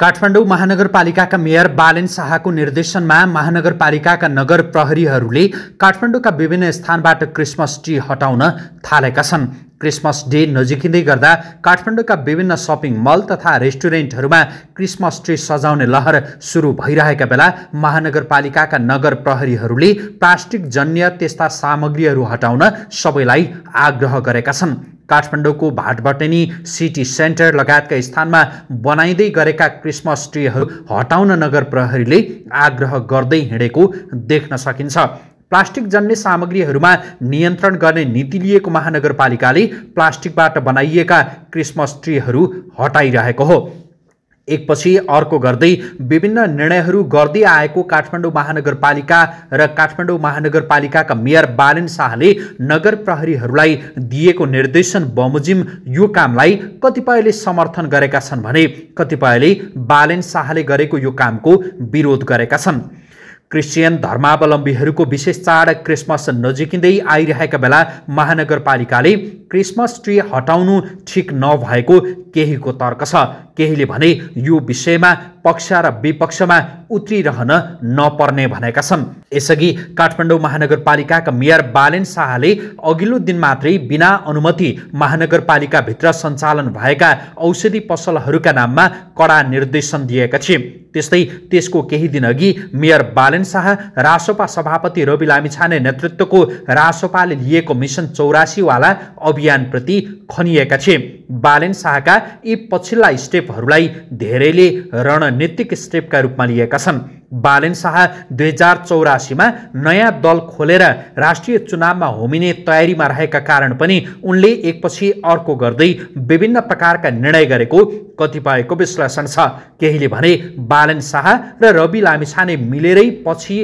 काठमाडौँ महानगरपालिकाका मेयर बालेन शाहको निर्देशनमा महानगरपालिकाका नगर प्रहरीहरूले काठमाडौँका विभिन्न स्थानबाट क्रिसमस ट्री हटाउन थालेका छन् क्रिसमस डे नजिकिँदै गर्दा काठमाडौँका विभिन्न सपिङ मल तथा रेस्टुरेन्टहरूमा क्रिसमस ट्री सजाउने लहर सुरु भइरहेका बेला महानगरपालिकाका नगर प्रहरीहरूले प्लास्टिक जन्य त्यस्ता सामग्रीहरू हटाउन सबैलाई आग्रह गरेका छन् काठमाडौँको भाटभटेनी सिटी सेन्टर लगायतका स्थानमा बनाइँदै गरेका क्रिसमस ट्रीहरू हटाउन नगर प्रहरीले आग्रह गर्दै हिँडेको देख्न सकिन्छ प्लास्टिक जन्य सामग्रीहरूमा नियन्त्रण गर्ने नीति लिएको महानगरपालिकाले प्लास्टिकबाट बनाइएका क्रिसमस ट्रीहरू हटाइरहेको हो एकपछि अर्को गर्दै विभिन्न निर्णयहरू गर्दै आएको काठमाडौँ महानगरपालिका र काठमाडौँ महानगरपालिकाका मेयर बालेन शाहले नगर प्रहरीहरूलाई दिएको निर्देशन बमोजिम यो कामलाई कतिपयले समर्थन गरेका छन् भने कतिपयले बालेन शाहले गरेको यो कामको विरोध गरेका छन् क्रिस्चियन धर्मावलम्बीहरूको विशेष चाड क्रिसमस नजिकिँदै आइरहेका बेला महानगरपालिकाले क्रिसमस ट्री हटाउनु ठिक नभएको केहीको तर्क छ केहीले भने यो विषयमा पक्ष र विपक्षमा उत्रिरहन नपर्ने भनेका छन् यसअघि काठमाडौँ महानगरपालिकाका मेयर बालेन शाहले अघिल्लो दिन मात्रै बिना अनुमति महानगरपालिकाभित्र सञ्चालन भएका औषधि पसलहरूका नाममा कडा निर्देशन दिएका थिए त्यस्तै त्यसको केही दिनअघि मेयर बालेन शाह रासोपा सभापति रवि लामिछाने नेतृत्वको रासोपाले लिएको मिसन चौरासीवाला अभियानप्रति खनिएका थिए बालेन शाहका यी पछिल्ला स्टेपहरूलाई धेरैले रण रणनीतिक स्टेपका रूपमा लिएका छन् बालेन शाह दुई हजार चौरासीमा नयाँ दल खोलेर राष्ट्रिय चुनावमा होमिने तयारीमा रहेका कारण पनि उनले एकपछि अर्को गर्दै विभिन्न प्रकारका निर्णय गरेको कतिपयको विश्लेषण छ केहीले भने बालेन शाह र रवि लामिछाने मिलेरै पछि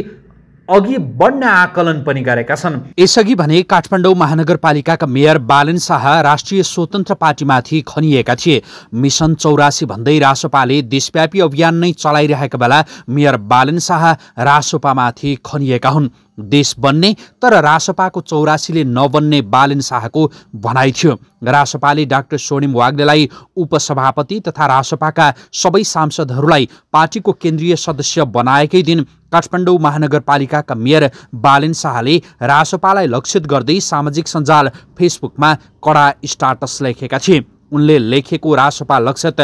अघि बढ्न आकलन पनि गरेका छन् यसअघि भने काठमाडौँ महानगरपालिकाका मेयर बालन शाह राष्ट्रिय स्वतन्त्र पार्टीमाथि खनिएका थिए मिसन चौरासी भन्दै रासोपाले देशव्यापी अभियान नै चलाइरहेका बेला मेयर बालन शाह रासोपामाथि खनिएका हुन् देश बन्ने तर रासपाको चौरासीले नबन्ने बालेन शाहको भनाइ थियो रासपाले डाक्टर स्वर्णिम वाग्लेलाई उपसभापति तथा रासपाका सबै सांसदहरूलाई पार्टीको केन्द्रीय सदस्य बनाएकै दिन काठमाडौँ महानगरपालिकाका मेयर बालेन शाहले रासपालाई लक्षित गर्दै सामाजिक सञ्जाल फेसबुकमा कडा स्टाटस लेखेका थिए उनले लेखेको रासपा लक्षित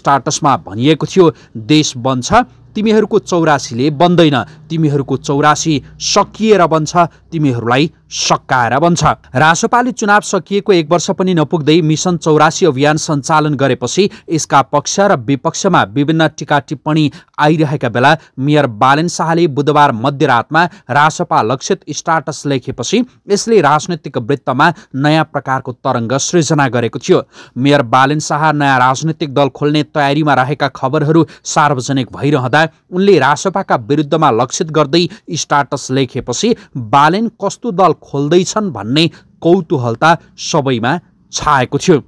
स्टाटसमा भनिएको थियो देश बन्छ तिमीहरूको चौरासीले बन्दैन तिमीहरूको चौरासी सकिएर बन्छ तिमीहरूलाई सकाएर बन्छ रासोपाले चुनाव सकिएको एक वर्ष पनि नपुग्दै मिसन चौरासी अभियान सञ्चालन गरेपछि यसका पक्ष र विपक्षमा विभिन्न टिका टिप्पणी आइरहेका बेला मेयर बालेन शाहले बुधबार मध्यरातमा रासपा लक्षित स्टाटस लेखेपछि यसले राजनैतिक वृत्तमा नयाँ प्रकारको तरङ्ग सृजना गरेको थियो मेयर बालेन शाह नयाँ राजनैतिक दल खोल्ने तयारीमा रहेका खबरहरू सार्वजनिक भइरहँदा उनले रासपाका विरुद्धमा लक्षित गर्दै स्टाटस लेखेपछि बालेन कस्तो दल खोल्दैछन् भन्ने कौतूहलता सबैमा छाएको थियो